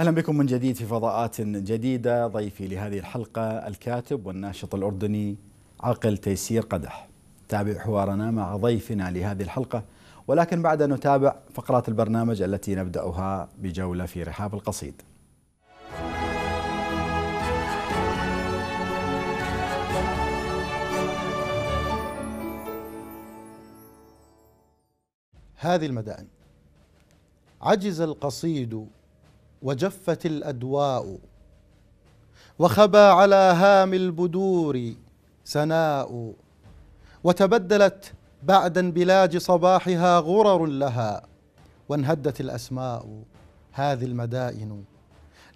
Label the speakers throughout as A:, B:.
A: اهلا بكم من جديد في فضاءات جديده ضيفي لهذه الحلقه الكاتب والناشط الاردني عاقل تيسير قدح. تابع حوارنا مع ضيفنا لهذه الحلقه ولكن بعد ان نتابع فقرات البرنامج التي نبداها بجوله في رحاب القصيد.
B: هذه المدائن عجز القصيد وجفت الادواء وخبى على هام البدور سناء وتبدلت بعد انبلاج صباحها غرر لها وانهدت الاسماء هذه المدائن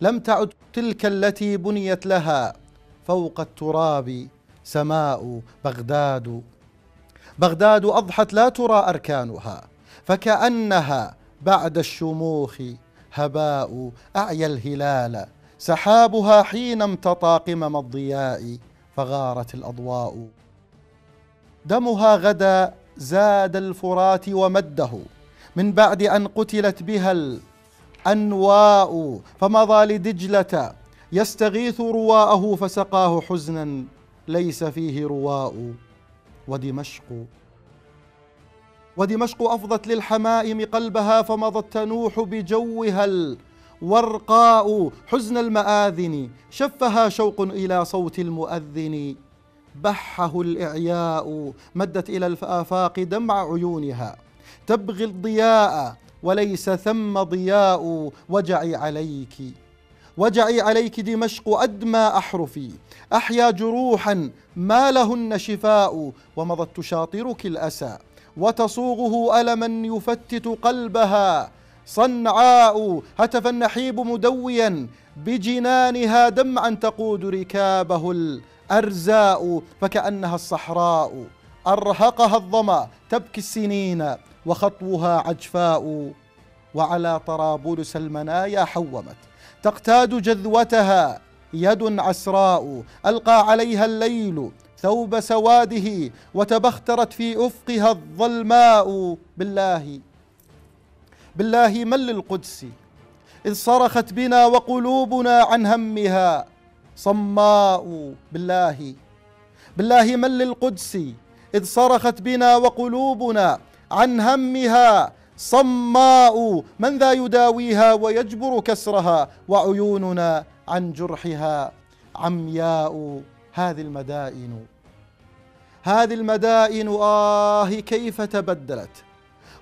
B: لم تعد تلك التي بنيت لها فوق التراب سماء بغداد بغداد اضحت لا ترى اركانها فكانها بعد الشموخ هباء أعيا الهلال سحابها حين امتطى قمم الضياء فغارت الأضواء دمها غدا زاد الفرات ومده من بعد أن قتلت بها الأنواء فمضى لدجلة يستغيث رواءه فسقاه حزنا ليس فيه رواء ودمشق ودمشق أفضت للحمائم قلبها فمضت تنوح بجوها الورقاء حزن المآذن شفها شوق إلى صوت المؤذن بحه الإعياء مدت إلى الآفاق دمع عيونها تبغي الضياء وليس ثم ضياء وجعي عليك وجعي عليك دمشق أدمى أحرفي أحيا جروحا ما لهن شفاء ومضت تشاطرك الأسى وتصوغه الما يفتت قلبها صنعاء هتف النحيب مدويا بجنانها دمعا تقود ركابه الارزاء فكانها الصحراء ارهقها الظما تبكي السنين وخطوها عجفاء وعلى طرابلس المنايا حومت تقتاد جذوتها يد عسراء القى عليها الليل ثوب سواده وتبخترت في افقها الظلماء بالله بالله من للقدس اذ صرخت بنا وقلوبنا عن همها صماء بالله بالله من للقدس اذ صرخت بنا وقلوبنا عن همها صماء من ذا يداويها ويجبر كسرها وعيوننا عن جرحها عمياء هذه المدائن هذه المدائن آه كيف تبدلت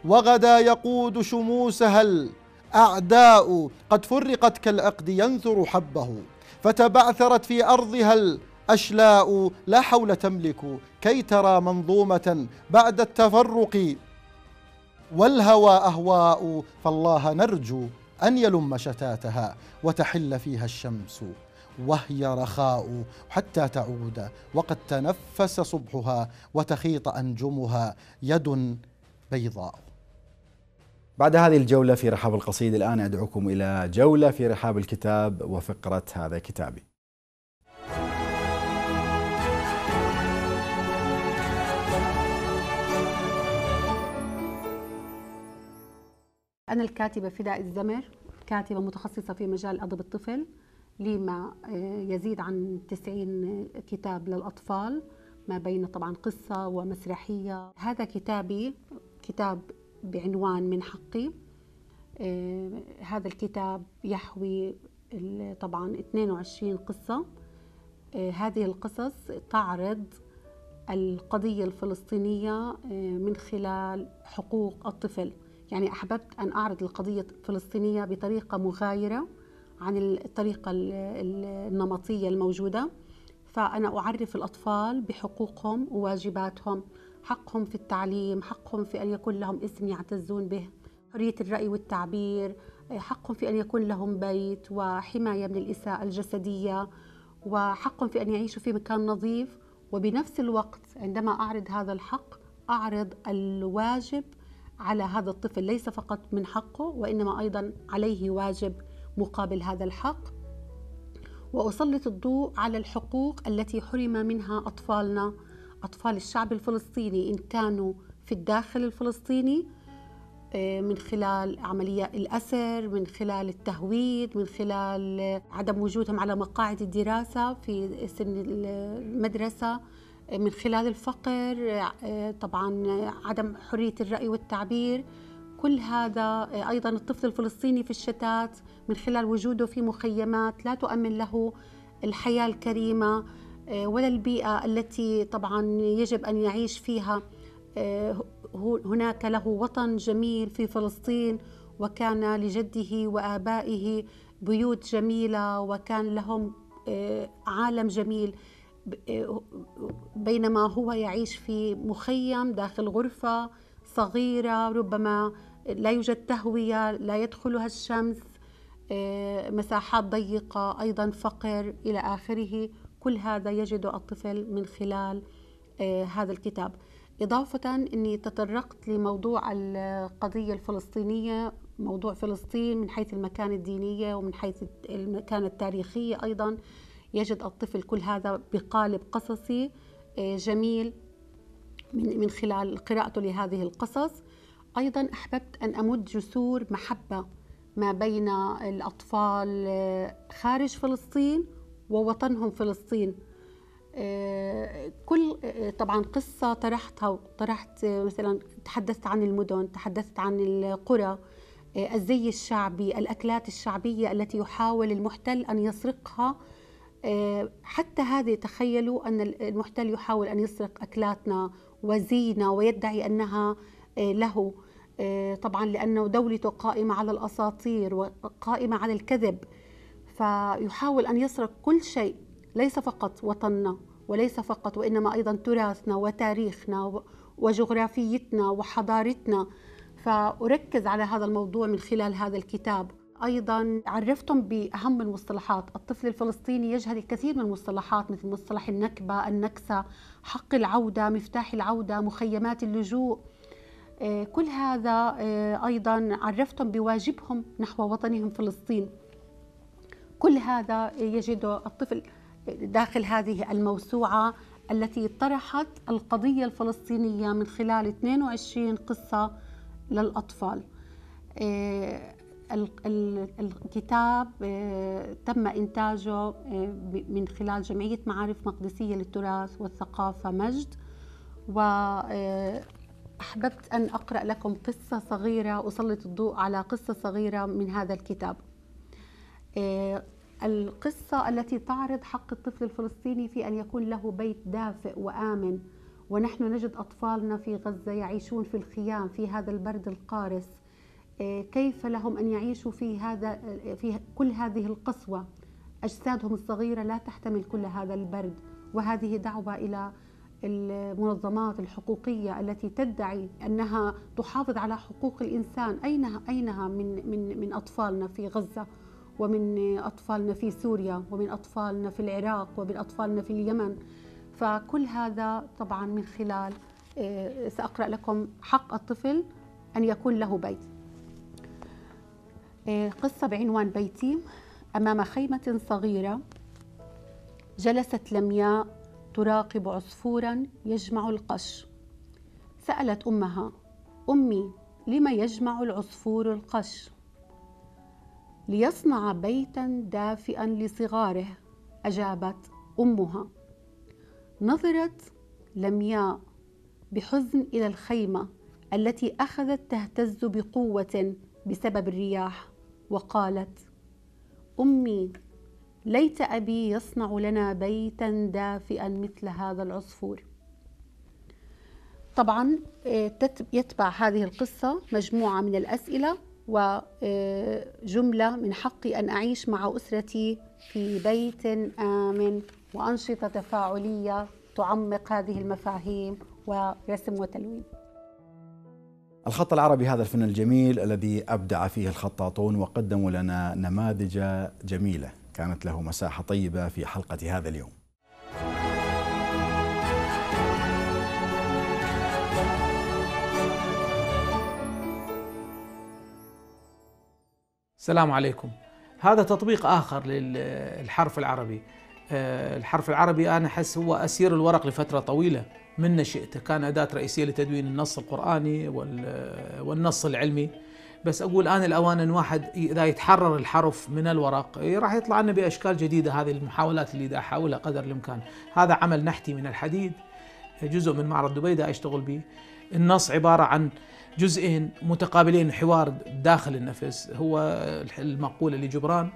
B: وغدا يقود شموسها الأعداء قد فرقت كالعقد ينثر حبه فتبعثرت في أرضها الأشلاء لا حول تملك كي ترى منظومة بعد التفرق والهوى أهواء فالله نرجو أن يلم شتاتها وتحل فيها الشمس وهي رخاء حتى تعود وقد تنفس صبحها وتخيط أنجمها يد بيضاء
A: بعد هذه الجولة في رحاب القصيد الآن أدعوكم إلى جولة في رحاب الكتاب وفقرة هذا كتابي
C: أنا الكاتبة فداء الزمر كاتبة متخصصة في مجال أدب الطفل لما آه، يزيد عن 90 كتاب للأطفال ما بين طبعا قصة ومسرحية هذا كتابي كتاب بعنوان من حقي آه، هذا الكتاب يحوي طبعا 22 قصة آه، هذه القصص تعرض القضية الفلسطينية من خلال حقوق الطفل يعني أحببت أن أعرض القضية الفلسطينية بطريقة مغايرة عن الطريقة النمطية الموجودة فأنا أعرف الأطفال بحقوقهم وواجباتهم حقهم في التعليم حقهم في أن يكون لهم اسم يعتزون به حرية الرأي والتعبير حقهم في أن يكون لهم بيت وحماية من الإساءة الجسدية وحقهم في أن يعيشوا في مكان نظيف وبنفس الوقت عندما أعرض هذا الحق أعرض الواجب على هذا الطفل ليس فقط من حقه وإنما أيضا عليه واجب مقابل هذا الحق وأسلط الضوء على الحقوق التي حرم منها أطفالنا أطفال الشعب الفلسطيني إن كانوا في الداخل الفلسطيني آه، من خلال عملية الأسر من خلال التهويد من خلال عدم وجودهم على مقاعد الدراسة في سن المدرسة آه، من خلال الفقر آه، طبعا عدم حرية الرأي والتعبير كل هذا أيضا الطفل الفلسطيني في الشتات من خلال وجوده في مخيمات لا تؤمن له الحياه الكريمه آه، ولا البيئه التي طبعا يجب ان يعيش فيها آه، هناك له وطن جميل في فلسطين وكان لجده وابائه بيوت جميله وكان لهم آه، عالم جميل بينما هو يعيش في مخيم داخل غرفه صغيره ربما لا يوجد تهويه لا يدخلها الشمس آه، مساحات ضيقة أيضا فقر إلى آخره كل هذا يجده الطفل من خلال آه، هذا الكتاب إضافة أني تطرقت لموضوع القضية الفلسطينية موضوع فلسطين من حيث المكان الدينية ومن حيث المكان التاريخية أيضا يجد الطفل كل هذا بقالب قصصي آه، جميل من خلال قراءته لهذه القصص ايضا احببت ان امد جسور محبه ما بين الأطفال آه، خارج فلسطين ووطنهم فلسطين آه، كل آه، طبعا قصة طرحتها طرحت مثلا تحدثت عن المدن تحدثت عن القرى الزي الشعبي الأكلات الشعبية التي يحاول المحتل أن يسرقها حتى هذه تخيلوا أن المحتل يحاول أن يسرق أكلاتنا وزينا ويدعي أنها له آه، طبعا لأنه دولته قائمة على الأساطير وقائمة على الكذب فيحاول أن يسرق كل شيء ليس فقط وطننا وليس فقط وإنما أيضا تراثنا وتاريخنا وجغرافيتنا وحضارتنا فأركز على هذا الموضوع من خلال هذا الكتاب ايضا عرفتم باهم المصطلحات، الطفل الفلسطيني يجهل الكثير من المصطلحات مثل مصطلح النكبه، النكسه، حق العوده، مفتاح العوده، مخيمات اللجوء، آه، كل هذا آه، أيضا عرفتهم بواجبهم نحو وطنهم فلسطين كل هذا يجده الطفل داخل هذه الموسوعة التي طرحت القضية الفلسطينية من خلال 22 قصة للأطفال آه، الكتاب تم إنتاجه من خلال جمعية معارف مقدسية للتراث والثقافة مجد و أحببت أن أقرأ لكم قصة صغيرة أسلط الضوء على قصة صغيرة من هذا الكتاب آه، القصة التي تعرض حق الطفل الفلسطيني في أن يكون له بيت دافئ وآمن ونحن نجد أطفالنا في غزة يعيشون في الخيام في هذا البرد القارس آه، كيف لهم أن يعيشوا في هذا آه، في كل هذه القسوة أجسادهم الصغيرة لا تحتمل كل هذا البرد وهذه دعوة إلى المنظمات الحقوقية التي تدعي أنها تحافظ على حقوق الإنسان أينها, أينها من, من, من أطفالنا في غزة ومن أطفالنا في سوريا ومن أطفالنا في العراق ومن أطفالنا في اليمن فكل هذا طبعا من خلال آه، سأقرأ لكم حق الطفل أن يكون له بيت آه، قصة بعنوان بيتي أمام خيمة صغيرة جلست لمياء تراقب عصفورا يجمع القش سالت امها امي لم يجمع العصفور القش ليصنع بيتا دافئا لصغاره اجابت امها نظرت لمياء بحزن الى الخيمه التي اخذت تهتز بقوه بسبب الرياح وقالت امي ليت أبي يصنع لنا بيتا دافئا مثل هذا العصفور طبعا آه، يتبع هذه القصة مجموعة من الأسئلة وجملة آه، من حقي أن أعيش مع أسرتي في بيت آمن وأنشطة تفاعلية تعمق هذه المفاهيم ورسم وتلوين
A: الخط العربي هذا الفن الجميل الذي أبدع فيه الخطاطون وقدموا لنا نماذج جميلة كانت له مساحة طيبة في حلقة هذا اليوم
D: السلام عليكم هذا تطبيق آخر للحرف العربي آه، الحرف العربي أنا أحس هو أسير الورق لفترة طويلة من نشئته كان أداة رئيسية لتدوين النص القرآني والنص العلمي بس اقول الان الاوان ان واحد اذا يتحرر الحرف من الورق إيه، راح يطلع لنا باشكال جديده هذه المحاولات اللي دا احاولها قدر الامكان هذا عمل نحتي من الحديد جزء من معرض دبي دا اشتغل به النص عباره عن جزئين متقابلين حوار داخل النفس هو المقوله لجبران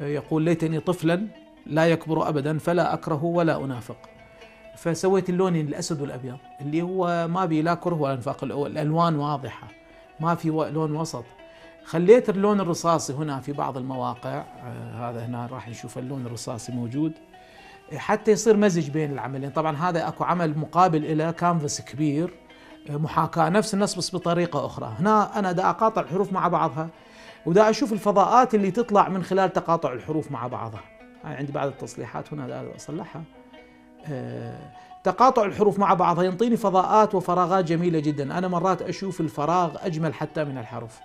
D: إيه، يقول ليتني طفلا لا يكبر ابدا فلا اكره ولا انافق فسويت اللونين الاسود والابيض اللي هو ما بي لا كره ولا انفاق الالوان واضحه ما في لون وسط خليت اللون الرصاصي هنا في بعض المواقع آه، هذا هنا راح نشوف اللون الرصاصي موجود آه، حتى يصير مزج بين العملين طبعا هذا اكو عمل مقابل له كانفاس كبير آه، محاكاة نفس النص بس بطريقة أخرى هنا أنا دا أقاطع الحروف مع بعضها ودا أشوف الفضاءات اللي تطلع من خلال تقاطع الحروف مع بعضها يعني عندي بعض التصليحات هنا دا أصلحها أه تقاطع الحروف مع بعضها ينطيني فضاءات وفراغات جميلة جدا أنا مرات أشوف الفراغ أجمل حتى من الحرف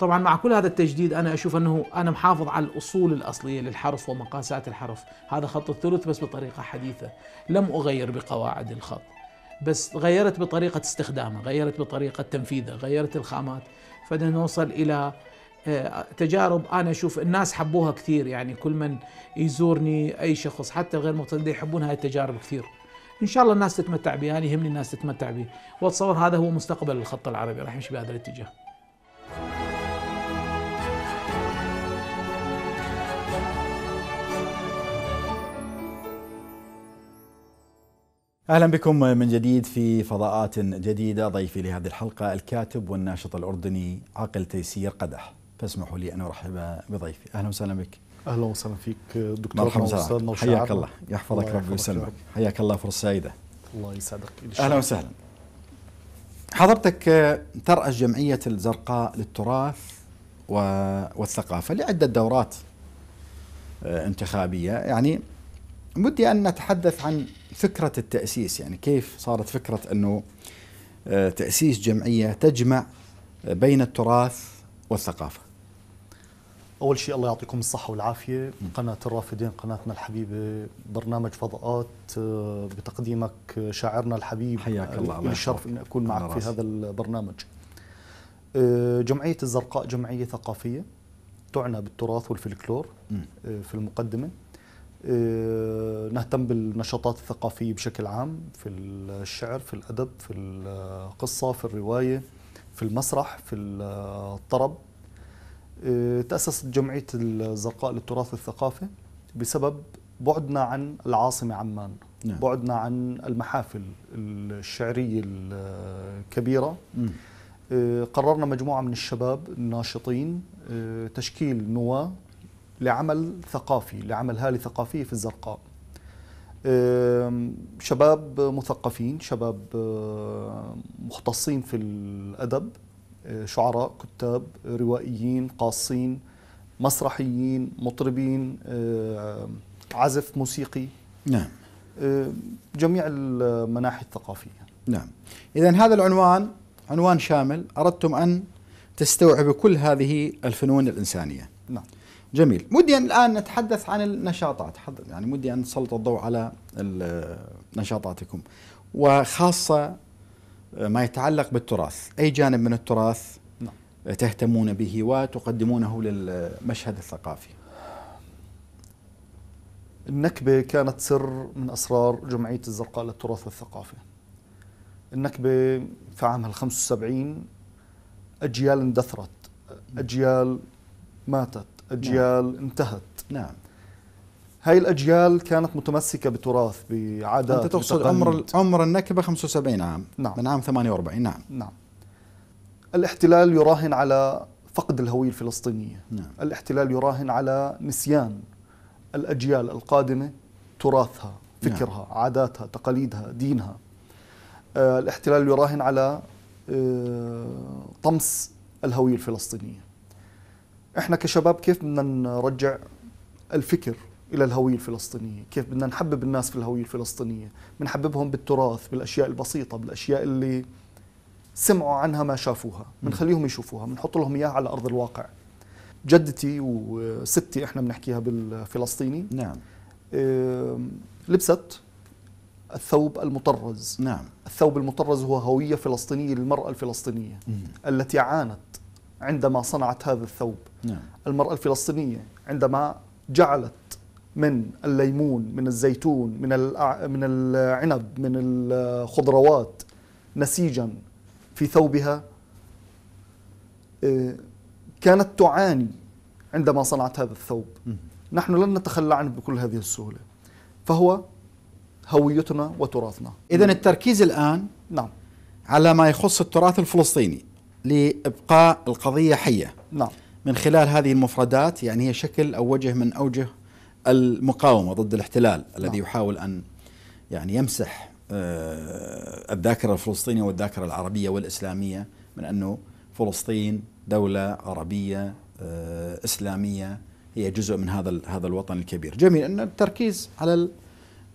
D: طبعا مع كل هذا التجديد أنا أشوف أنه أنا محافظ على الأصول الأصلية للحرف ومقاسات الحرف هذا خط الثلث بس بطريقة حديثة لم أغير بقواعد الخط بس غيرت بطريقة استخدامه غيرت بطريقة تنفيذه غيرت الخامات فنوصل إلى آه، تجارب انا اشوف الناس حبوها كثير يعني كل من يزورني اي شخص حتى غير مقتدي يحبون هاي التجارب كثير ان شاء الله الناس تتمتع به انا يعني يهمني الناس تتمتع به واتصور هذا هو مستقبل الخط العربي راح يمشي بهذا الاتجاه
A: اهلا بكم من جديد في فضاءات جديده ضيفي لهذه الحلقه الكاتب والناشط الاردني عقل تيسير قدح فاسمحوا لي ان ارحب بضيفي اهلا وسهلا بك
E: اهلا وسهلا فيك دكتور مرحبا حياك الله يحفظك ربي ويسلمك
A: حياك الله فرصه سعيده الله يسعدك اهلا وسهلا حضرتك آه، ترأس جمعية الزرقاء للتراث والثقافة لعدة دورات آه، انتخابية يعني بدي أن نتحدث عن فكرة التأسيس يعني كيف صارت فكرة أنه آه، تأسيس جمعية تجمع بين التراث والثقافة
E: أول شيء الله يعطيكم الصحة والعافية قناة الرافدين قناتنا الحبيبة برنامج فضاءات آه، بتقديمك آه، شاعرنا الحبيب حياك آه، الله لي الشرف أن أكون معك في هذا البرنامج جمعية الزرقاء جمعية ثقافية تعنى بالتراث والفلكلور في المقدمة نهتم بالنشاطات الثقافية بشكل عام في الشعر في الأدب في القصة في الرواية في المسرح في الطرب آه، تأسست جمعية الزرقاء للتراث والثقافة بسبب بعدنا عن العاصمة عمان نعم. بعدنا عن المحافل الشعرية الكبيرة م. آه، قررنا مجموعة من الشباب الناشطين آه، تشكيل نواة لعمل ثقافي لعمل هالة ثقافية في الزرقاء شباب مثقفين شباب مختصين في الأدب شعراء كتاب روائيين قاصين مسرحيين مطربين آه، عزف موسيقي نعم آه، جميع المناحي الثقافية نعم إذا هذا العنوان عنوان شامل
A: أردتم أن تستوعب كل هذه الفنون الإنسانية نعم جميل مودي أن الآن نتحدث عن النشاطات يعني مودي أن نسلط الضوء على نشاطاتكم وخاصة آه، ما يتعلق بالتراث أي جانب من التراث نعم. تهتمون به وتقدمونه للمشهد الثقافي
E: النكبة كانت سر من أسرار جمعية الزرقاء للتراث والثقافة النكبة في عام 75 أجيال اندثرت نعم. أجيال ماتت أجيال نعم. انتهت نعم هاي الاجيال كانت متمسكه بتراث بعادات انت تقصد عمر
A: عمر النكبه 75 عام نعم. من عام
E: 48 نعم نعم الاحتلال يراهن على فقد الهويه الفلسطينيه نعم. الاحتلال يراهن على نسيان الاجيال القادمه تراثها نعم. فكرها نعم. عاداتها تقاليدها دينها آه الاحتلال يراهن على آه طمس الهويه الفلسطينيه احنا كشباب كيف بدنا نرجع الفكر الى الهويه الفلسطينيه، كيف بدنا نحبب الناس في الهويه الفلسطينيه، بنحببهم بالتراث، بالاشياء البسيطه، بالاشياء اللي سمعوا عنها ما شافوها، بنخليهم يشوفوها، بنحط لهم اياها على ارض الواقع. جدتي وستي احنا بنحكيها بالفلسطيني نعم لبست الثوب المطرز نعم الثوب المطرز هو هويه فلسطينيه للمراه الفلسطينيه مم. التي عانت عندما صنعت هذا الثوب نعم. المراه الفلسطينيه عندما جعلت من الليمون من الزيتون من من العنب من الخضروات نسيجا في ثوبها آه، كانت تعاني عندما صنعت هذا الثوب نحن لن نتخلى عنه بكل هذه السهولة فهو هويتنا وتراثنا إذا
A: التركيز الآن نعم على ما يخص التراث الفلسطيني لإبقاء القضية حية نعم من خلال هذه المفردات يعني هي شكل أو وجه من أوجه المقاومه ضد الاحتلال نعم. الذي يحاول ان يعني يمسح آه، الذاكره الفلسطينيه والذاكره العربيه والاسلاميه من انه فلسطين دوله عربيه آه، اسلاميه هي جزء من هذا هذا الوطن الكبير، جميل ان التركيز على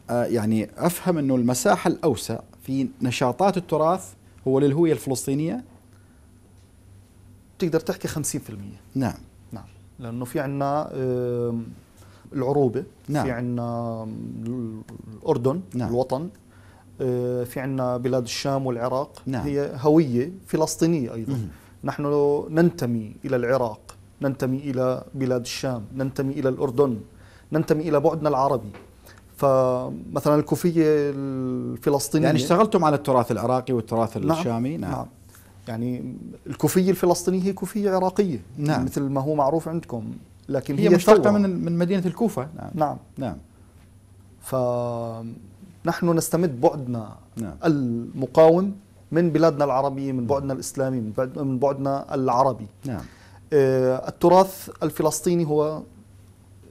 A: آه، يعني افهم انه المساحه الاوسع في نشاطات التراث هو للهويه الفلسطينيه
E: تقدر تحكي 50% نعم نعم لانه في عندنا العروبه نعم. في عندنا الاردن نعم. الوطن آه، في عندنا بلاد الشام والعراق نعم. هي هويه فلسطينيه ايضا مم. نحن ننتمي الى العراق ننتمي الى بلاد الشام ننتمي الى الاردن ننتمي الى بعدنا العربي فمثلا الكوفيه الفلسطينيه يعني اشتغلتم على التراث العراقي والتراث نعم. الشامي نعم, نعم. يعني الكوفية الفلسطينية هي كوفية عراقية نعم. مثل ما هو معروف عندكم لكن هي, هي مشتقه من من مدينه الكوفه نعم نعم, نعم. فنحن نستمد بعدنا نعم. المقاوم من بلادنا العربيه من بعدنا الاسلامي من بعدنا العربي نعم آه، التراث الفلسطيني هو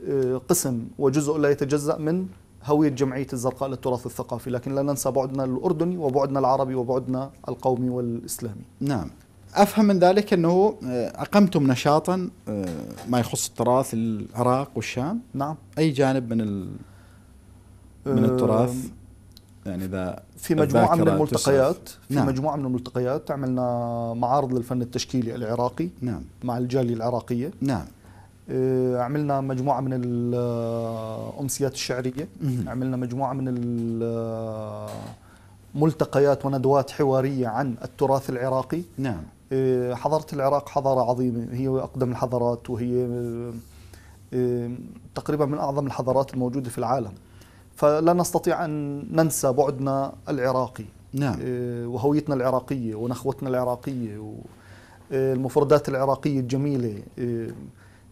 E: آه، قسم وجزء لا يتجزا من هوية جمعية الزرقاء للتراث الثقافي لكن لا ننسى بعدنا الأردني وبعدنا العربي وبعدنا القومي والإسلامي
A: نعم افهم من ذلك انه آه، اقمتم نشاطا آه، ما يخص التراث العراق والشام نعم اي جانب من ال... من التراث يعني اذا في مجموعه من الملتقيات في نعم.
E: مجموعه من الملتقيات عملنا معارض للفن التشكيلي العراقي نعم مع الجاليه العراقيه نعم آه، عملنا مجموعه من الامسيات الشعريه عملنا مجموعه من ملتقيات وندوات حواريه عن التراث العراقي نعم إيه، حضارة العراق حضارة عظيمة هي أقدم الحضارات وهي إيه، تقريبا من أعظم الحضارات الموجودة في العالم فلا نستطيع أن ننسى بعدنا العراقي نعم. إيه، وهويتنا العراقية ونخوتنا العراقية والمفردات العراقية الجميلة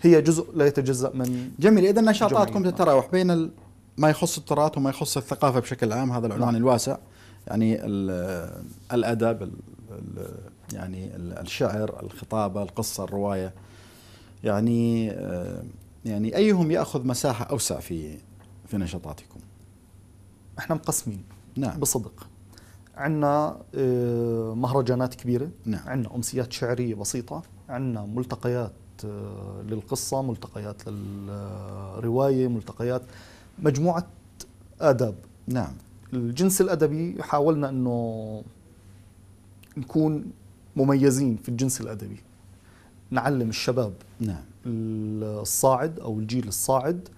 E: هي جزء لا يتجزأ من جميل إذا نشاطاتكم تتراوح بين ما يخص التراث وما يخص الثقافة بشكل عام هذا
A: العنوان نعم. الواسع يعني الأدب يعني الشعر الخطابة القصة الرواية يعني آه، يعني
E: أيهم يأخذ مساحة أوسع في في نشاطاتكم احنا مقسمين نعم بصدق عندنا آه، مهرجانات كبيرة نعم. عندنا أمسيات شعرية بسيطة عندنا ملتقيات آه، للقصة ملتقيات للرواية ملتقيات مجموعة آداب نعم الجنس الأدبي حاولنا أنه نكون مميزين في الجنس الادبي نعلم الشباب نعم الصاعد او الجيل الصاعد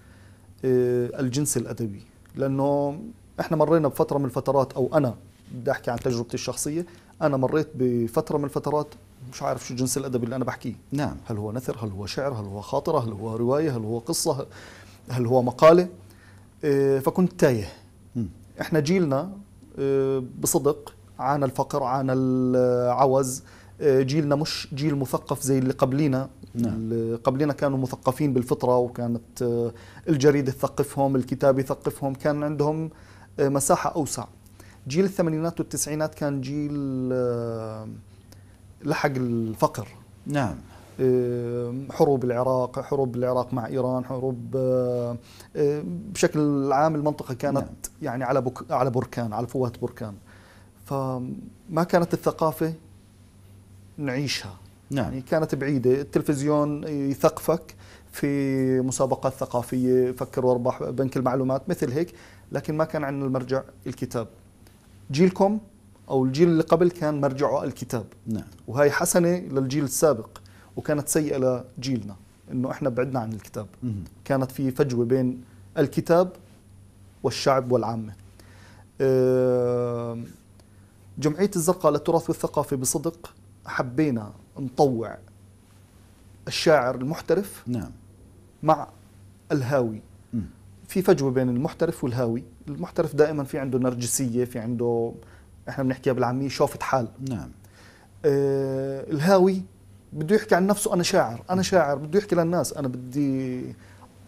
E: آه، الجنس الادبي لانه احنا مرينا بفتره من الفترات او انا بدي احكي عن تجربتي الشخصيه انا مريت بفتره من الفترات مش عارف شو الجنس الادبي اللي انا بحكيه نعم هل هو نثر هل هو شعر هل هو خاطره هل هو روايه هل هو قصه هل هو مقاله آه، فكنت تايه احنا جيلنا آه، بصدق عانى الفقر عانى العوز آه، جيلنا مش جيل مثقف زي اللي قبلينا نعم. اللي قبلنا كانوا مثقفين بالفطرة وكانت آه، الجريدة تثقفهم الكتاب يثقفهم كان عندهم آه، مساحة أوسع جيل الثمانينات والتسعينات كان جيل لحق الفقر نعم حروب العراق حروب العراق مع إيران حروب بشكل عام المنطقة كانت نعم. يعني على على بركان على فوات بركان فما كانت الثقافة نعيشها نعم. يعني كانت بعيدة التلفزيون يثقفك في مسابقات ثقافية فكر واربح بنك المعلومات مثل هيك لكن ما كان عندنا المرجع الكتاب جيلكم أو الجيل اللي قبل كان مرجعه الكتاب نعم. وهي حسنة للجيل السابق وكانت سيئة لجيلنا انه احنا بعدنا عن الكتاب مم. كانت في فجوه بين الكتاب والشعب والعامه أه جمعية الزرقاء للتراث والثقافة بصدق حبينا نطوع الشاعر المحترف نعم مع الهاوي م. في فجوة بين المحترف والهاوي المحترف دائما في عنده نرجسية في عنده احنا بنحكيها بالعامية شوفة حال نعم آه الهاوي بده يحكي عن نفسه انا شاعر انا شاعر بده يحكي للناس انا بدي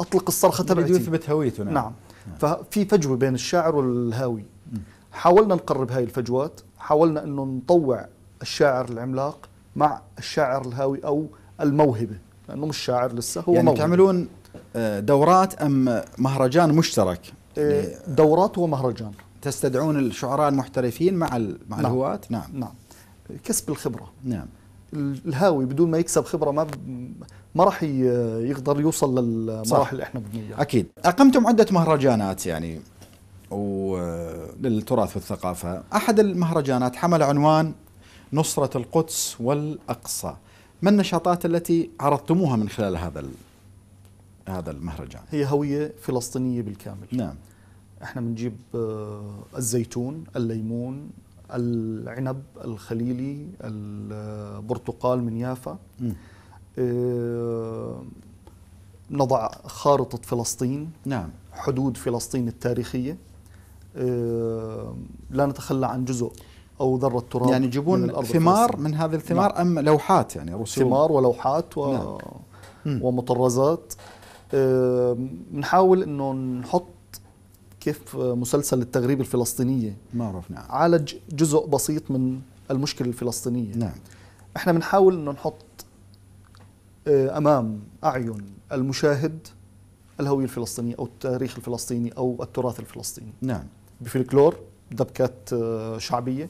E: اطلق الصرخه تبعتي بده يثبت هويته نعم, نعم. نعم. ففي فجوه بين الشاعر والهاوي م. حاولنا نقرب هاي الفجوات حاولنا انه نطوع الشاعر العملاق مع الشاعر الهاوي او الموهبه لانه مش شاعر لسه هو يعني موهبة. تعملون
A: آه، دورات ام مهرجان مشترك آه، دورات ومهرجان تستدعون
E: الشعراء المحترفين مع مع نعم. الهواة نعم نعم كسب الخبره نعم الهاوي بدون ما يكسب خبره ما ما راح يقدر يوصل للمراحل اللي احنا بدنا اياها اكيد
A: اقمتم عده مهرجانات يعني وللتراث والثقافة أحد المهرجانات حمل عنوان نصرة القدس والأقصى ما النشاطات التي عرضتموها من خلال هذا هذا
E: المهرجان هي هوية فلسطينية بالكامل نعم احنا بنجيب آه، الزيتون الليمون العنب الخليلي البرتقال من يافا اه نضع خارطة فلسطين نعم حدود فلسطين التاريخية لا نتخلى عن جزء او ذره تراب يعني يجيبون ثمار من هذه الثمار نعم. ام لوحات يعني رسوم ثمار ولوحات و... نعم. ومطرزات بنحاول انه نحط كيف مسلسل التغريب الفلسطينيه ما عرفنا نعم. عالج جزء بسيط من المشكله الفلسطينيه نعم احنا بنحاول انه نحط آه، امام اعين المشاهد الهويه الفلسطينيه او التاريخ الفلسطيني او التراث الفلسطيني نعم بفلكلور دبكات آه، شعبيه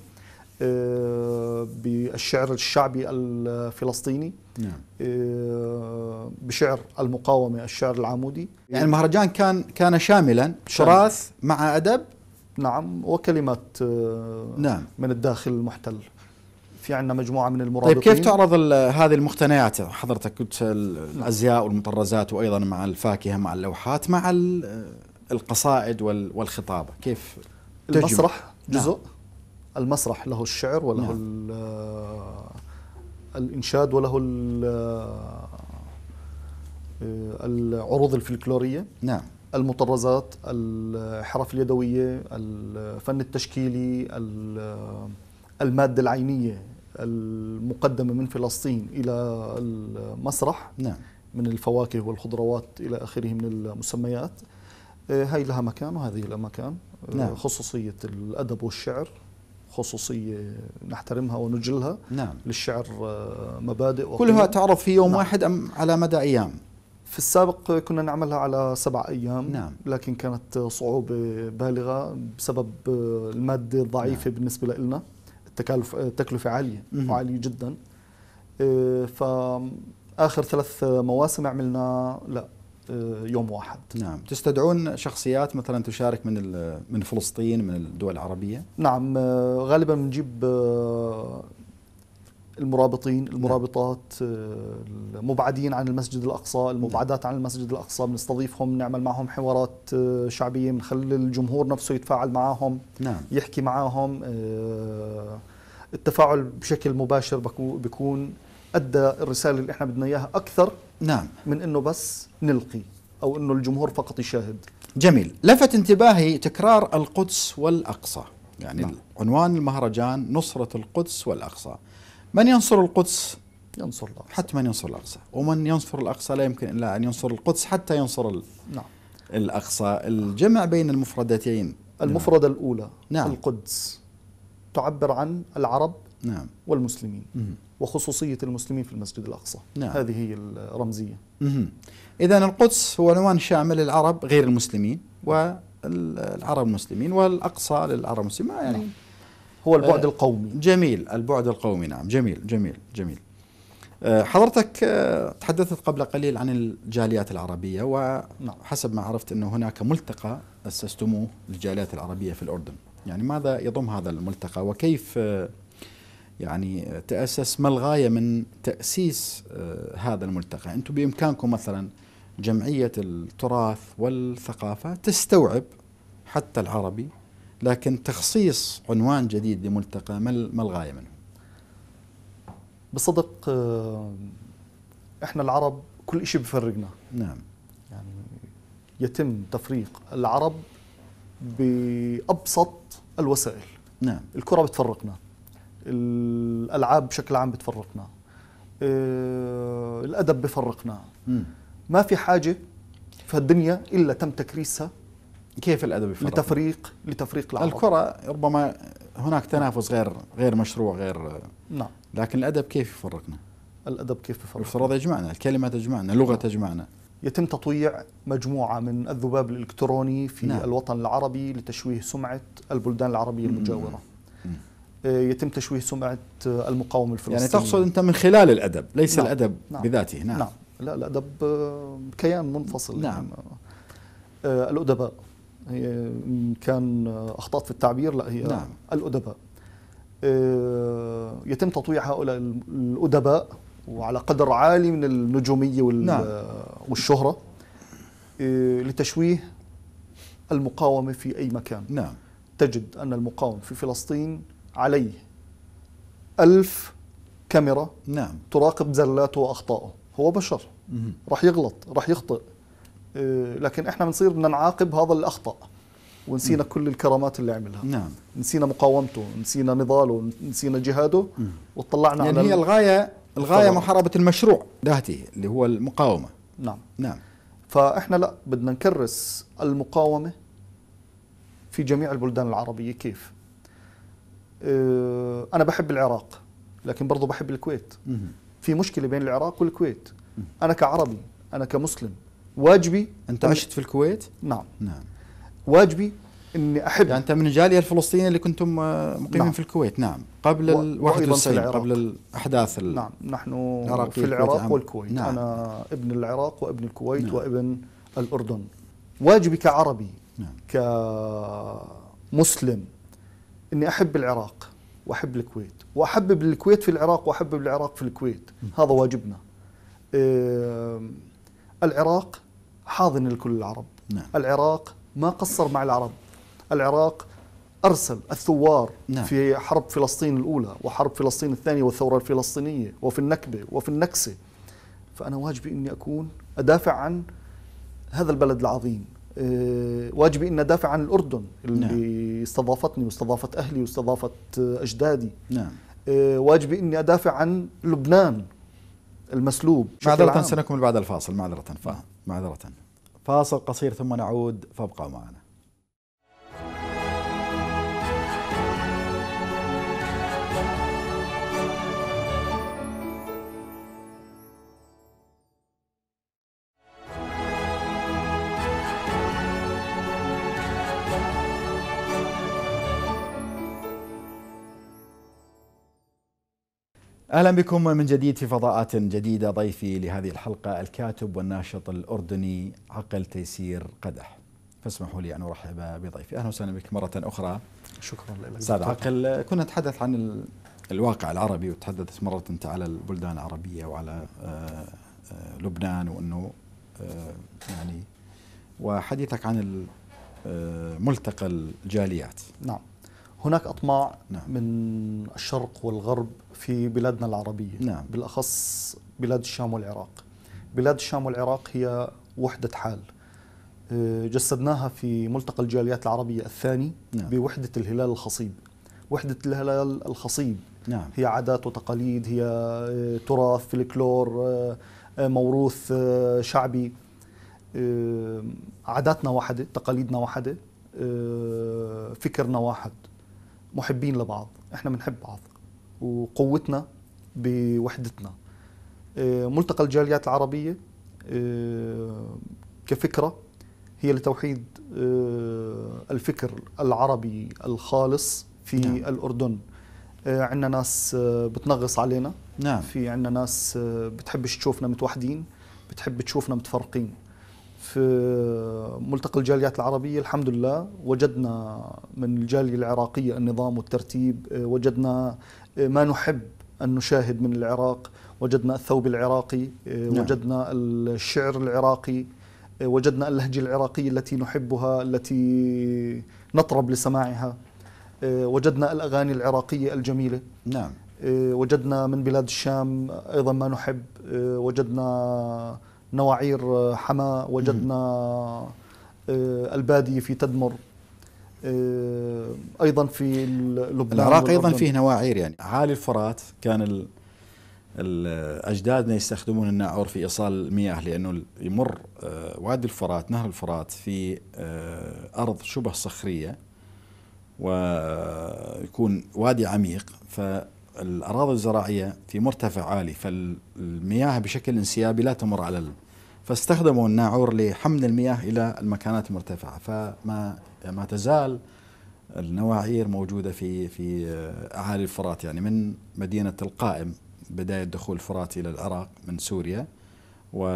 E: آه، بالشعر الشعبي الفلسطيني نعم. آه، بشعر المقاومه الشعر العمودي يعني المهرجان
A: كان كان شاملا
E: تراث مع ادب نعم وكلمات نعم. من الداخل المحتل في عندنا مجموعه من المرابطين طيب كيف تعرض
A: هذه المقتنيات حضرتك قلت الازياء والمطرزات وايضا مع الفاكهه مع اللوحات مع القصائد والخطابه كيف المسرح
E: جزء نعم. المسرح له الشعر وله نعم. الانشاد وله العروض الفلكلوريه نعم المطرزات الحرف اليدويه الفن التشكيلي الماده العينيه المقدمه من فلسطين الى المسرح نعم من الفواكه والخضروات الى اخره من المسميات آه، هاي لها مكان وهذه لها مكان آه، نعم. خصوصية الأدب والشعر خصوصية نحترمها ونجلها نعم. للشعر آه، مبادئ وقيم. كلها تعرف في يوم نعم. واحد أم على مدى أيام في السابق كنا نعملها على سبع أيام نعم. لكن كانت صعوبة بالغة بسبب المادة الضعيفة نعم. بالنسبة لنا التكالف تكلفة عالية مم. وعالية جدا فآخر ثلاث مواسم عملنا لا آه، يوم واحد
A: نعم تستدعون شخصيات مثلا تشارك من من فلسطين من الدول العربيه
E: نعم آه، غالبا بنجيب آه، المرابطين المرابطات المبعدين عن المسجد الأقصى المبعدات عن المسجد الأقصى بنستضيفهم نعمل معهم حوارات شعبية بنخلي الجمهور نفسه يتفاعل معهم نعم. يحكي معهم التفاعل بشكل مباشر بيكون ادى الرساله اللي احنا بدنا اياها اكثر نعم من انه بس نلقي او انه الجمهور فقط يشاهد جميل لفت انتباهي تكرار القدس والاقصى
A: يعني نعم. عنوان المهرجان نصره القدس والاقصى من ينصر القدس ينصر الأقصى حتما ينصر الأقصى ومن ينصر الأقصى لا يمكن إلا أن ينصر القدس حتى ينصر ال... نعم. الأقصى الجمع بين المفردتين المفردة نعم. الأولى نعم.
E: القدس تعبر عن العرب نعم. والمسلمين مم. وخصوصية المسلمين في المسجد الأقصى نعم. هذه هي الرمزية إذا القدس هو عنوان
A: شامل للعرب غير المسلمين والعرب المسلمين والأقصى للعرب المسلمين يعني نعم. هو البعد آه، القومي جميل البعد القومي نعم جميل جميل جميل آه، حضرتك آه، تحدثت قبل قليل عن الجاليات العربية وحسب نعم. ما عرفت أنه هناك ملتقى أسستموه للجاليات العربية في الأردن يعني ماذا يضم هذا الملتقى وكيف يعني تأسس ما الغاية من تأسيس آه، هذا الملتقى أنتم بإمكانكم مثلا جمعية التراث والثقافة تستوعب حتى العربي لكن تخصيص عنوان جديد لملتقى ما الغاية منه بصدق
E: آه، احنا العرب كل شيء بفرقنا نعم يعني يتم تفريق العرب بأبسط الوسائل نعم الكرة بتفرقنا الالعاب بشكل عام بتفرقنا آه، الادب بفرقنا ما في حاجه في الدنيا الا تم تكريسها كيف
A: الادب يفرق؟ لتفريق
E: لتفريق العرب الكره
A: ربما هناك تنافس غير غير مشروع غير نعم لكن الادب كيف يفرقنا؟ الادب كيف يفرقنا؟ يفترض يجمعنا، الكلمه تجمعنا، اللغه تجمعنا
E: يتم تطويع مجموعه من الذباب الالكتروني في نعم. الوطن العربي لتشويه سمعه البلدان العربيه المجاوره. مم. مم. آه، يتم تشويه سمعه آه، المقاومه الفلسطينيه يعني تقصد انت
A: من خلال الادب ليس نعم الادب نعم بذاته نعم نعم
E: لا الادب آه، كيان منفصل نعم يعني الادباء هي كان اخطات في التعبير لا هي نعم. الادباء يتم تطويع هؤلاء الادباء وعلى قدر عالي من النجوميه وال نعم. والشهره لتشويه المقاومه في اي مكان نعم تجد ان المقاومه في فلسطين عليه ألف كاميرا نعم تراقب زلاته وأخطائه هو بشر راح يغلط راح يخطئ آه، لكن احنا بنصير بدنا نعاقب هذا اللي اخطا ونسينا مم. كل الكرامات اللي عملها نعم نسينا مقاومته نسينا نضاله نسينا جهاده وطلعنا يعني على هي الغايه الغايه طبعا. محاربه المشروع ذاته اللي هو المقاومه نعم نعم فاحنا لا بدنا نكرس المقاومه في جميع البلدان العربيه كيف آه، انا بحب العراق لكن برضه بحب الكويت في مشكله بين العراق والكويت انا كعربي انا كمسلم واجبي انت عشت في الكويت نعم نعم واجبي اني احب يعني انت من الجاليه الفلسطينيه
A: اللي كنتم آه، نعم. مقيمين نعم. في الكويت نعم قبل و... ال 91 قبل الاحداث ال... نعم
E: نحن في العراق نعم. والكويت نعم. انا ابن العراق وابن الكويت نعم. وابن الاردن واجبي كعربي نعم. كمسلم اني احب العراق واحب الكويت واحبب الكويت في العراق واحبب العراق في الكويت هذا واجبنا العراق حاضن لكل العرب نعم. العراق ما قصر مع العرب العراق أرسل الثوار نعم. في حرب فلسطين الأولى وحرب فلسطين الثانية والثورة الفلسطينية وفي النكبة وفي النكسة فأنا واجبي أني أكون أدافع عن هذا البلد العظيم آه، واجبي أن أدافع عن الأردن اللي نعم. استضافتني واستضافت أهلي واستضافت أجدادي نعم. آه، واجبي أني أدافع عن لبنان المسلوب معذرة
A: سنكمل بعد الفاصل معذرة معذرة فاصل قصير ثم نعود فابقوا معنا اهلا بكم من جديد في فضاءات جديده ضيفي لهذه الحلقه الكاتب والناشط الاردني عقل تيسير قدح فاسمحوا لي ان ارحب بضيفي اهلا وسهلا بك مره اخرى شكرا لك استاذ عقل كنا نتحدث عن الواقع العربي وتحدثت مره انت على البلدان العربيه وعلى آه، آه، لبنان وانه آه، يعني وحديثك عن ملتقى الجاليات
E: نعم هناك أطماع نعم. من الشرق والغرب في بلادنا العربية نعم. بالأخص بلاد الشام والعراق بلاد الشام والعراق هي وحدة حال آه، جسدناها في ملتقى الجاليات العربية الثاني نعم. بوحدة الهلال الخصيب وحدة الهلال الخصيب نعم. هي عادات وتقاليد هي آه، تراث فلكلور آه، موروث شعبي عاداتنا واحدة تقاليدنا واحدة فكرنا واحد محبين لبعض احنا بنحب بعض وقوتنا بوحدتنا آه، ملتقى الجاليات العربية آه، كفكرة هي لتوحيد آه، الفكر العربي الخالص في نعم. الأردن عندنا ناس بتنغص علينا نعم. في عندنا ناس بتحبش تشوفنا متوحدين بتحب تشوفنا متفرقين في ملتقى الجاليات العربية الحمد لله وجدنا من الجالية العراقية النظام والترتيب آه، وجدنا آه، ما نحب أن نشاهد من العراق وجدنا الثوب العراقي آه، نعم. وجدنا الشعر العراقي وجدنا اللهجة العراقية التي نحبها التي نطرب لسماعها وجدنا الأغاني العراقية الجميلة نعم وجدنا من بلاد الشام أيضا ما نحب وجدنا نواعير آه، حماه وجدنا آه، الباديه في تدمر آه، ايضا في لبنان العراق ايضا فيه نواعير يعني
A: عالي الفرات كان اجدادنا يستخدمون الناعور في ايصال المياه لانه يمر وادي الفرات نهر الفرات في ارض شبه صخريه ويكون وادي عميق فالاراضي الزراعيه في مرتفع عالي فالمياه بشكل انسيابي لا تمر على فاستخدموا الناعور لحمل المياه الى المكانات المرتفعه فما ما تزال النواعير موجوده في في اعالي الفرات يعني من مدينه القائم بدايه دخول الفرات الى العراق من سوريا و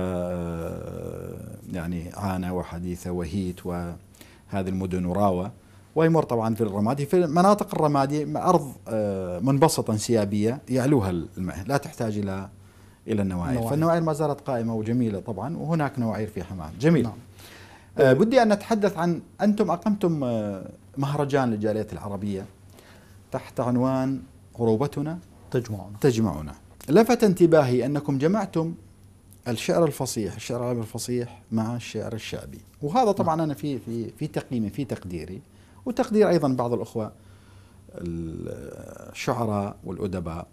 A: يعني عانا وحديثه وهيت وهذه المدن وراوه ويمر طبعا في الرمادي في مناطق الرمادي ارض آه، منبسطه انسيابيه يعلوها المياه لا تحتاج الى إلى النواعير نواعي. فالنواعير ما زالت قائمة وجميلة طبعا وهناك نواعير في حمام جميل نعم. آه بدي أن نتحدث عن أنتم أقمتم آه مهرجان للجالية العربية تحت عنوان غروبتنا تجمعنا تجمعنا لفت انتباهي أنكم جمعتم الشعر الفصيح الشعر العربي الفصيح مع الشعر الشعبي وهذا طبعا نعم. أنا في في في تقييمي في تقديري وتقدير أيضا بعض الأخوة الشعراء والأدباء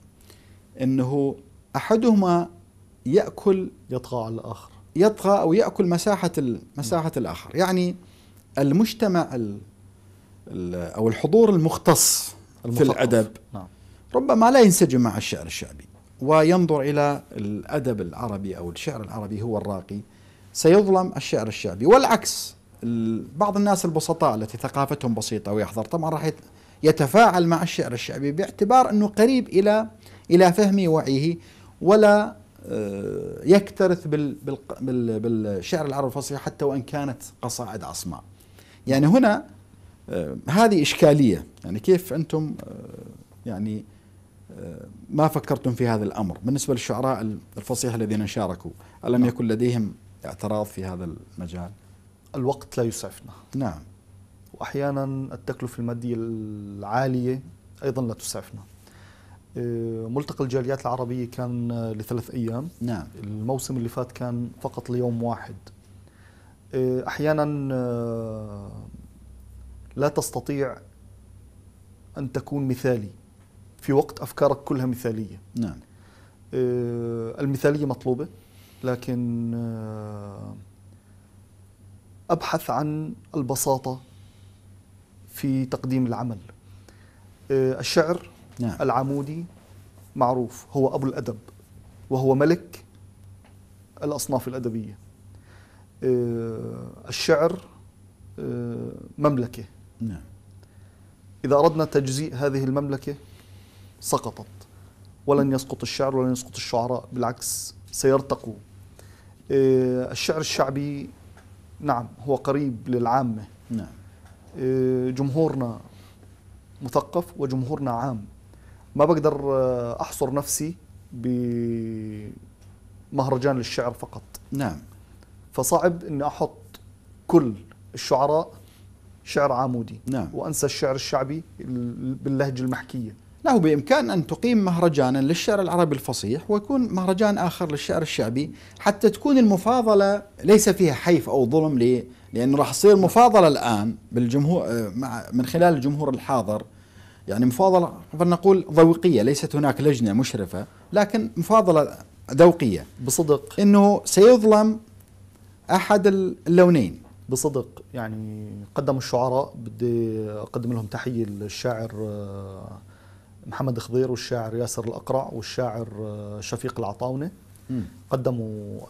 A: أنه احدهما ياكل يطغى على الاخر يطغى او ياكل مساحه مساحه الاخر يعني المجتمع الـ او الحضور المختص المخطف. في الادب نعم. ربما لا ينسجم مع الشعر الشعبي وينظر الى الادب العربي او الشعر العربي هو الراقي سيظلم الشعر الشعبي والعكس بعض الناس البسطاء التي ثقافتهم بسيطه ويحضر طبعا راح يتفاعل مع الشعر الشعبي باعتبار انه قريب الى الى فهمه ووعيه ولا آه، يكترث بالشعر العربي الفصيح حتى وان كانت قصائد عصماء. يعني هنا آه، هذه اشكاليه، يعني كيف انتم آه، يعني ما فكرتم في هذا الامر بالنسبه للشعراء الفصيح الذين شاركوا، الم نعم. يكن لديهم اعتراض في هذا المجال؟
E: الوقت لا يسعفنا. نعم. واحيانا التكلفه الماديه العاليه ايضا لا تسعفنا. آه، ملتقى الجاليات العربية كان آه، لثلاث أيام نعم الموسم اللي فات كان فقط ليوم واحد آه، أحيانا لا تستطيع أن تكون مثالي في وقت أفكارك كلها مثالية نعم المثالية مطلوبة لكن أبحث عن البساطة في تقديم العمل الشعر نعم. العمودي معروف هو أبو الأدب وهو ملك الأصناف الأدبية آه، الشعر آه، مملكة نعم. إذا أردنا تجزيء هذه المملكة سقطت ولن يسقط الشعر ولن يسقط الشعراء بالعكس سيرتقوا آه، الشعر الشعبي نعم هو قريب للعامة نعم. جمهورنا مثقف وجمهورنا عام ما بقدر آه، احصر نفسي بمهرجان للشعر فقط نعم فصعب اني احط كل الشعراء شعر عامودي نعم. وانسى الشعر الشعبي باللهجه المحكيه لا هو بامكان ان تقيم مهرجانا للشعر العربي الفصيح ويكون
A: مهرجان اخر للشعر الشعبي حتى تكون المفاضله ليس فيها حيف او ظلم لانه راح تصير مفاضله الان بالجمهور آه، مع من خلال الجمهور الحاضر يعني مفاضلة فلنقول ذوقية ليست هناك لجنة مشرفة لكن مفاضلة
E: ذوقية بصدق أنه سيظلم أحد اللونين بصدق يعني قدموا الشعراء بدي أقدم لهم تحية للشاعر آه، محمد خضير والشاعر ياسر الأقرع والشاعر آه، شفيق العطاونة قدموا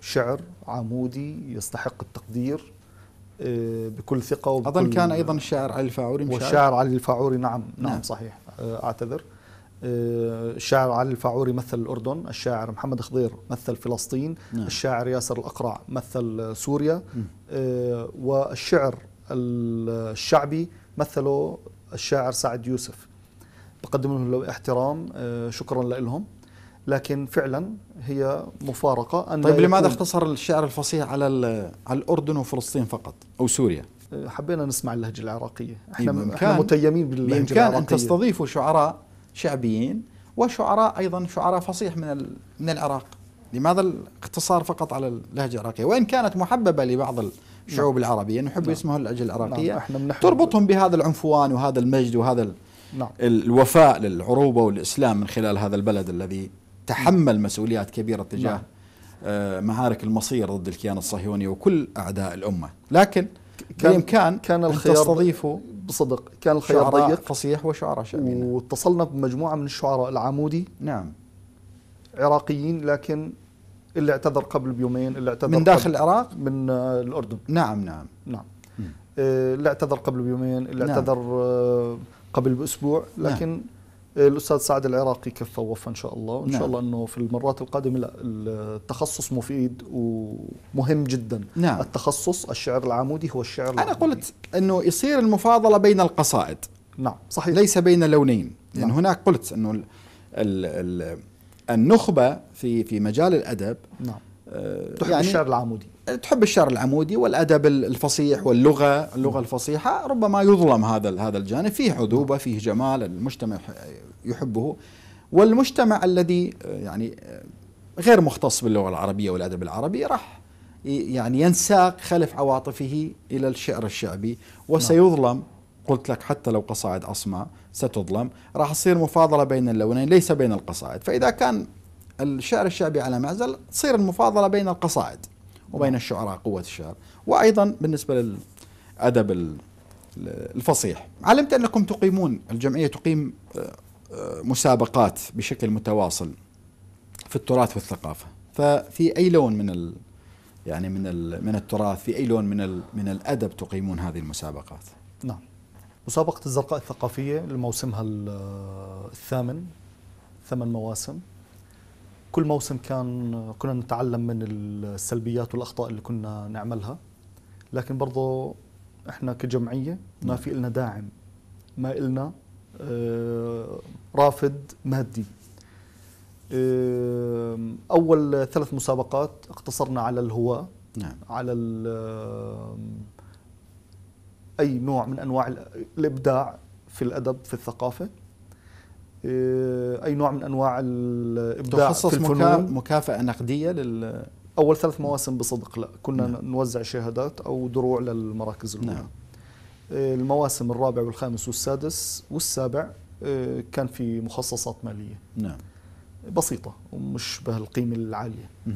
E: شعر عمودي يستحق التقدير آه، بكل ثقة وبكل أظن كان أيضا الشاعر علي الفاعوري والشاعر علي الفاعوري نعم نعم, نعم صحيح آه، أعتذر آه، الشاعر علي الفاعوري مثل الأردن الشاعر محمد خضير مثل فلسطين نعم. الشاعر ياسر الأقرع مثل سوريا والشعر الشعبي مثله الشاعر سعد يوسف بقدم لهم احترام شكرا لهم لكن فعلا هي مفارقة أن طيب لماذا
A: اختصر الشعر الفصيح على على الأردن وفلسطين فقط أو سوريا؟ أه، حبينا نسمع اللهجة العراقية احنا, احنا متيمين باللهجة بإمكان العراقية أن تستضيفوا شعراء شعبيين وشعراء أيضا شعراء فصيح من من العراق لماذا الاختصار فقط على اللهجة العراقية وإن كانت محببة لبعض الشعوب نعم. العربية نحب نعم. اسمها اللهجة العراقية نعم. احنا تربطهم بهذا العنفوان وهذا المجد وهذا نعم. الوفاء للعروبة والإسلام من خلال هذا البلد الذي تحمل مسؤوليات كبيرة تجاه معارك نعم. آه، المصير ضد الكيان الصهيوني وكل أعداء الأمة لكن كان بامكان كان الخيار تستضيفه
E: بصدق كان الخيار ضيق فصيح وشعراء شامين واتصلنا بمجموعة من الشعراء العمودي نعم عراقيين لكن اللي اعتذر قبل بيومين اللي اعتذر من داخل العراق من آه، الأردن نعم نعم نعم آه، اللي اعتذر قبل بيومين اللي نعم. اعتذر قبل بأسبوع نعم. لكن نعم. الاستاذ سعد العراقي كفى ووفى ان شاء الله وان نعم. شاء الله انه في المرات القادمه لا التخصص مفيد ومهم جدا نعم. التخصص الشعر العمودي هو الشعر انا قلت انه يصير المفاضله بين القصائد نعم صحيح
A: ليس بين لونين لان نعم. هناك قلت انه ال ال الـ النخبه في في مجال الادب نعم آه، تحب يعني الشعر العمودي تحب الشعر العمودي والادب الفصيح واللغه اللغه الفصيحه ربما يظلم هذا هذا الجانب فيه عذوبه فيه جمال المجتمع يحبه والمجتمع الذي آه، يعني آه، غير مختص باللغه العربيه والادب العربي راح يعني ينساق خلف عواطفه الى الشعر الشعبي وسيظلم نعم. قلت لك حتى لو قصائد عصماء ستظلم راح تصير مفاضله بين اللونين ليس بين القصائد فاذا كان الشعر الشعبي على معزل تصير المفاضله بين القصائد وبين نعم. الشعراء قوة الشعر وأيضا بالنسبة للأدب الفصيح علمت أنكم تقيمون الجمعية تقيم آه، آه، مسابقات بشكل متواصل في التراث والثقافة ففي أي لون من ال يعني من ال من التراث في أي لون من ال من الأدب تقيمون هذه المسابقات
E: نعم مسابقة الزرقاء الثقافية لموسمها الثامن ثمان مواسم كل موسم كان كنا نتعلم من السلبيات والاخطاء اللي كنا نعملها لكن برضه احنا كجمعيه ما نعم. في لنا داعم ما لنا آه، رافد مادي آه، اول ثلاث مسابقات اقتصرنا على الهواء نعم. على اي نوع من انواع الابداع في الادب في الثقافه آه، اي نوع من انواع الابداع تخصص في الفنون مكافاه نقديه لل اول ثلاث مواسم بصدق لا كنا نعم. نوزع شهادات او دروع للمراكز الاولى نعم. آه، المواسم الرابع والخامس والسادس والسابع آه، كان في مخصصات ماليه نعم بسيطه ومش بهالقيمه العاليه مه.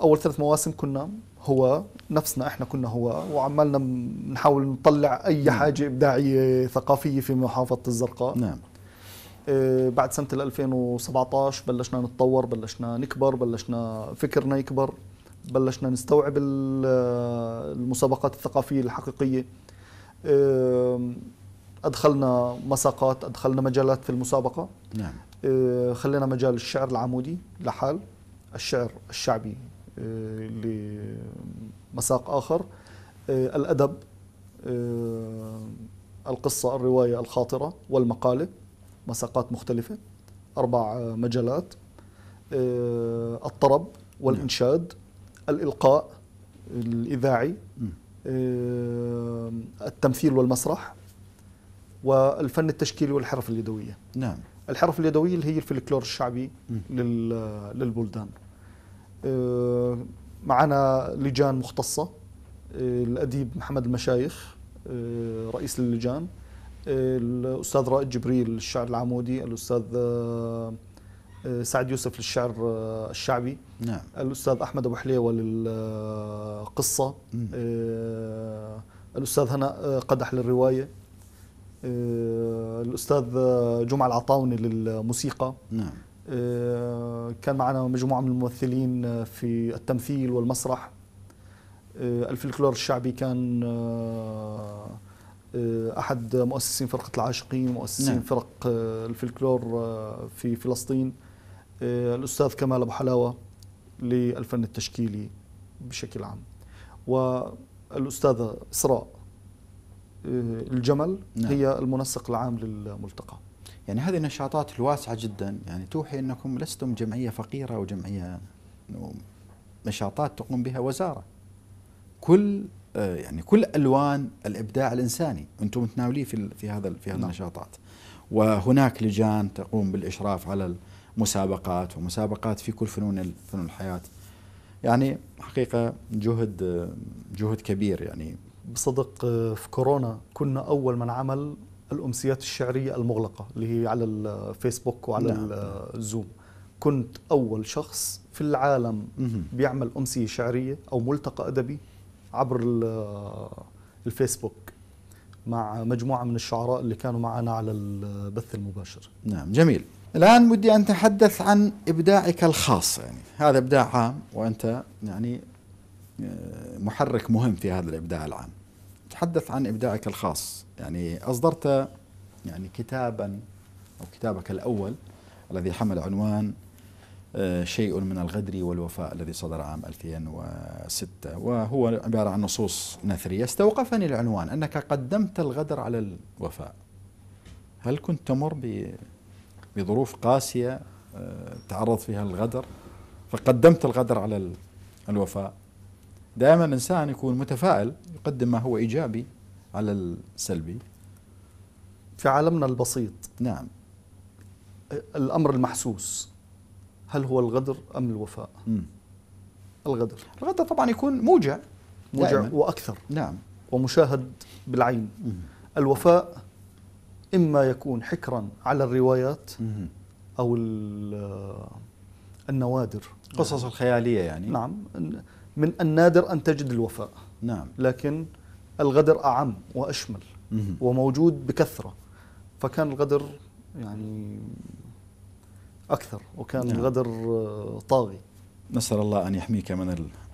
E: اول ثلاث مواسم كنا هو نفسنا احنا كنا هو وعمالنا نحاول نطلع اي نعم. حاجه ابداعيه ثقافيه في محافظه الزرقاء نعم اه بعد سنه 2017 بلشنا نتطور بلشنا نكبر بلشنا فكرنا يكبر بلشنا نستوعب المسابقات الثقافيه الحقيقيه اه ادخلنا مساقات ادخلنا مجالات في المسابقه نعم اه خلينا مجال الشعر العمودي لحال الشعر الشعبي لمساق آخر آه، الأدب آه، القصة الرواية الخاطرة والمقالة مساقات مختلفة أربع مجالات آه، الطرب والإنشاد الإلقاء الإذاعي التمثيل والمسرح والفن التشكيلي والحرف اليدوية نعم الحرف اليدوية اللي هي الفلكلور الشعبي للبلدان آه، معنا لجان مختصة آه، الأديب محمد المشايخ آه، رئيس اللجان الأستاذ رائد جبريل للشعر العمودي الأستاذ سعد يوسف للشعر الشعبي نعم. الأستاذ أحمد أبو حليوة للقصة م. الأستاذ هنا قدح للرواية الأستاذ جمعة العطاوني للموسيقى نعم. آه، كان معنا مجموعة من الممثلين آه، في التمثيل والمسرح آه، الفلكلور الشعبي كان أحد مؤسسين فرقة العاشقين مؤسسين نعم. فرق الفلكلور في فلسطين الأستاذ كمال أبو حلاوة للفن التشكيلي بشكل عام والأستاذة إسراء الجمل نعم. هي المنسق العام للملتقى يعني هذه النشاطات الواسعة جدا يعني توحي أنكم لستم
A: جمعية فقيرة أو جمعية نشاطات تقوم بها وزارة كل آه، يعني كل الوان الابداع الانساني انتم متناوليه في في هذا في هذه نعم. النشاطات وهناك لجان تقوم بالاشراف على المسابقات ومسابقات في كل فنون فنون الحياه يعني حقيقه جهد جهد كبير يعني
E: بصدق آه، في كورونا كنا اول من عمل الامسيات الشعريه المغلقه اللي هي على الفيسبوك وعلى نعم. الزوم كنت اول شخص في العالم بيعمل امسيه شعريه او ملتقى ادبي عبر الفيسبوك مع مجموعه من الشعراء اللي كانوا معنا على البث المباشر نعم جميل الان بدي ان اتحدث عن
A: ابداعك الخاص يعني هذا ابداع عام وانت يعني آه، محرك مهم في هذا الابداع العام تتحدث عن إبداعك الخاص يعني أصدرت يعني كتابا أو كتابك الأول الذي حمل عنوان آه، شيء من الغدر والوفاء الذي صدر عام 2006 وهو عبارة عن نصوص نثرية استوقفني العنوان أنك قدمت الغدر على الوفاء هل كنت تمر بظروف قاسية آه، تعرض فيها الغدر فقدمت الغدر على الوفاء دائما الإنسان يكون متفائل يقدم ما هو إيجابي على السلبي
E: في عالمنا البسيط نعم الأمر المحسوس هل هو الغدر أم الوفاء؟ م. الغدر الغدر طبعا يكون موجع موجع دائماً. وأكثر نعم ومشاهد بالعين م. الوفاء إما يكون حكرا على الروايات م. أو النوادر قصص الخيالية يعني نعم من النادر أن تجد الوفاء نعم لكن الغدر أعم وأشمل وموجود بكثرة فكان الغدر يعني أكثر وكان نعم. الغدر طاغي
A: نسأل الله أن يحميك من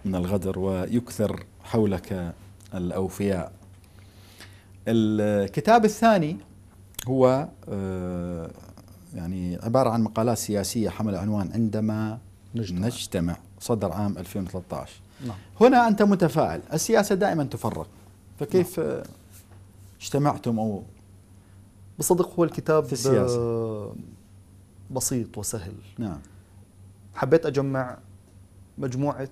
A: من الغدر ويكثر حولك الأوفياء الكتاب الثاني هو آه، يعني عبارة عن مقالات سياسية حمل عنوان عندما نجتمع, نجتمع صدر عام 2013 نعم. هنا أنت متفائل السياسة دائما تفرق فكيف نعم. اجتمعتم أو
E: بصدق هو الكتاب في السياسة بسيط وسهل نعم حبيت أجمع مجموعة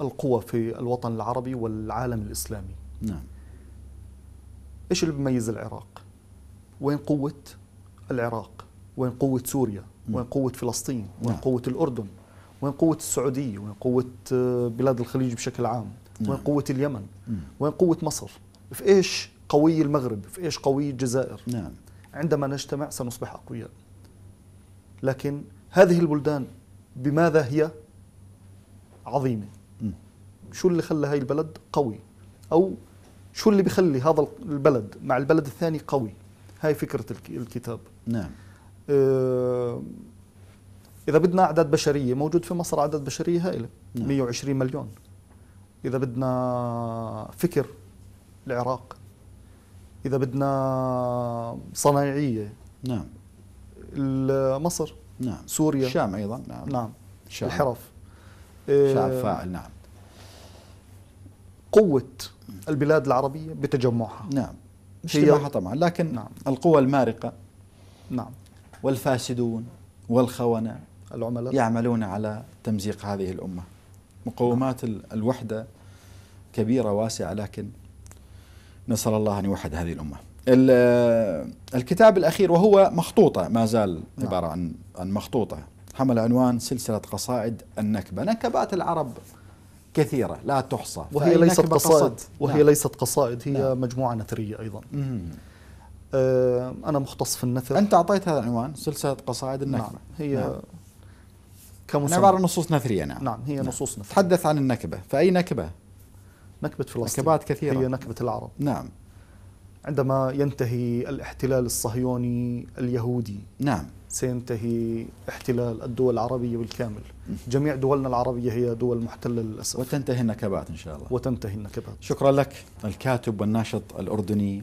E: القوى في الوطن العربي والعالم الإسلامي نعم إيش اللي بيميز العراق وين قوة العراق وين قوة سوريا نعم. وين قوة فلسطين وين نعم. قوة الأردن وين قوة السعودية وين قوة آه، بلاد الخليج بشكل عام نعم. وين قوة اليمن وين قوة مصر في إيش قوي المغرب في إيش قوي الجزائر نعم. عندما نجتمع سنصبح أقوياء لكن هذه البلدان بماذا هي عظيمة شو اللي خلى هاي البلد قوي أو شو اللي بيخلي هذا البلد مع البلد الثاني قوي هاي فكرة الكتاب نعم أه اذا بدنا اعداد بشريه موجود في مصر اعداد بشريه هائله نعم. 120 مليون اذا بدنا فكر العراق اذا بدنا صنايعيه نعم مصر نعم سوريا الشام ايضا نعم نعم الشام. الحرف شعب آه، فاعل نعم قوه البلاد العربيه بتجمعها نعم مش هي طبعا لكن نعم.
A: القوى المارقه نعم والفاسدون والخونه العملاء يعملون على تمزيق هذه الأمة مقومات الوحدة كبيرة واسعة لكن نسأل الله أن يوحد هذه الأمة الكتاب الأخير وهو مخطوطة ما زال نعم. عبارة عن عن مخطوطة حمل عنوان سلسلة قصائد النكبة نكبات العرب كثيرة لا تحصى وهي ليست قصائد وهي نعم. ليست
E: قصائد هي نعم. مجموعة نثرية أيضا آه أنا مختص في النثر أنت أعطيت هذا العنوان سلسلة قصائد النكبة نعم. هي نعم.
A: كمسمى عبارة عن نصوص نثرية نعم نعم هي نعم. نصوص نثرية تحدث عن النكبة فأي نكبة؟
E: نكبة فلسطين نكبات كثيرة هي نكبة العرب نعم عندما ينتهي الاحتلال الصهيوني اليهودي نعم سينتهي احتلال الدول العربية بالكامل جميع دولنا العربية هي دول محتلة للأسف وتنتهي النكبات إن شاء الله وتنتهي
A: النكبات شكرا لك الكاتب والناشط الأردني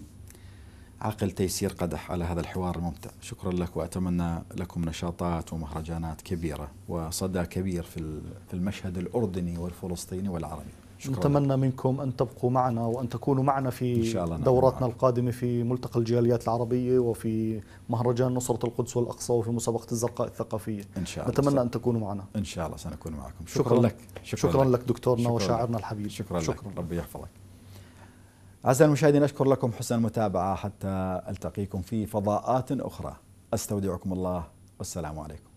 A: عقل تيسير قدح على هذا الحوار الممتع شكرا لك وأتمنى لكم نشاطات ومهرجانات كبيرة وصدى كبير في المشهد الأردني والفلسطيني والعربي شكرا نتمنى
E: منكم أن تبقوا معنا وأن تكونوا معنا في إن شاء الله دوراتنا معك. القادمة في ملتقى الجاليات العربية وفي مهرجان نصرة القدس والأقصى وفي مسابقة الزرقاء الثقافية إن شاء الله نتمنى س... أن تكونوا معنا إن شاء الله سنكون معكم شكرا, شكرا لك شكرا, شكرا لك, دكتورنا شكرا وشاعرنا الحبيب شكرا, شكرا
A: لك. ربي يحفظك أعزائي المشاهدين أشكر لكم حسن المتابعة حتى ألتقيكم في فضاءات أخرى أستودعكم الله والسلام عليكم